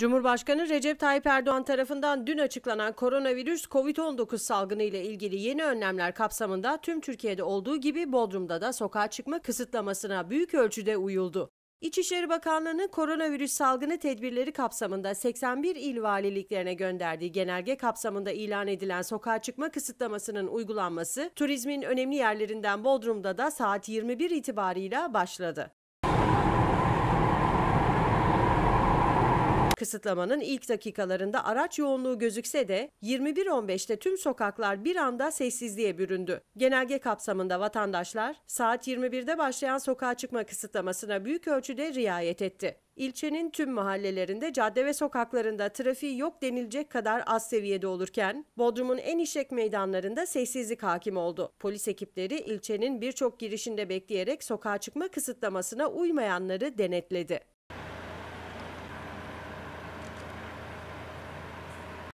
Cumhurbaşkanı Recep Tayyip Erdoğan tarafından dün açıklanan koronavirüs COVID-19 salgını ile ilgili yeni önlemler kapsamında tüm Türkiye'de olduğu gibi Bodrum'da da sokağa çıkma kısıtlamasına büyük ölçüde uyuldu. İçişleri Bakanlığı'nın koronavirüs salgını tedbirleri kapsamında 81 il valiliklerine gönderdiği genelge kapsamında ilan edilen sokağa çıkma kısıtlamasının uygulanması turizmin önemli yerlerinden Bodrum'da da saat 21 itibarıyla başladı. Kısıtlamanın ilk dakikalarında araç yoğunluğu gözükse de 21.15'te tüm sokaklar bir anda sessizliğe büründü. Genelge kapsamında vatandaşlar saat 21'de başlayan sokağa çıkma kısıtlamasına büyük ölçüde riayet etti. İlçenin tüm mahallelerinde cadde ve sokaklarında trafiği yok denilecek kadar az seviyede olurken Bodrum'un en işlek meydanlarında sessizlik hakim oldu. Polis ekipleri ilçenin birçok girişinde bekleyerek sokağa çıkma kısıtlamasına uymayanları denetledi.